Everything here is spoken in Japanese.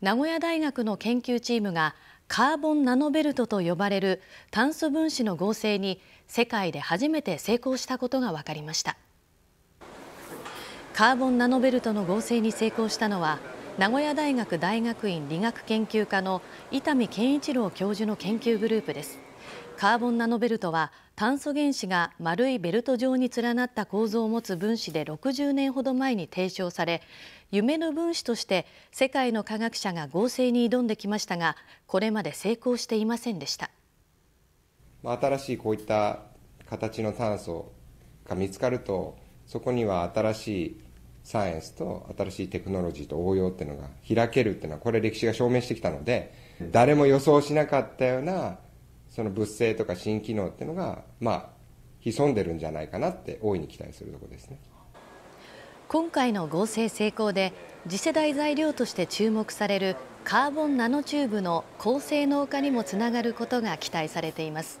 名古屋大学の研究チームがカーボンナノベルトと呼ばれる炭素分子の合成に世界で初めて成功したことが分かりましたカーボンナノベルトの合成に成功したのは名古屋大学大学院理学研究科の伊丹健一郎教授の研究グループですカーボンナノベルトは炭素原子が丸いベルト状に連なった構造を持つ分子で60年ほど前に提唱され夢の分子として世界の科学者が合成に挑んできましたがこれまで成功していませんでした新しいこういった形の炭素が見つかるとそこには新しいサイエンスと新しいテクノロジーと応用っていうのが開けるっていうのはこれ歴史が証明してきたので誰も予想しなかったようなその物性とか新機能っていうのがまあ潜んでるんじゃないかなって大いに期待するとこですね今回の合成成功で次世代材料として注目されるカーボンナノチューブの高性能化にもつながることが期待されています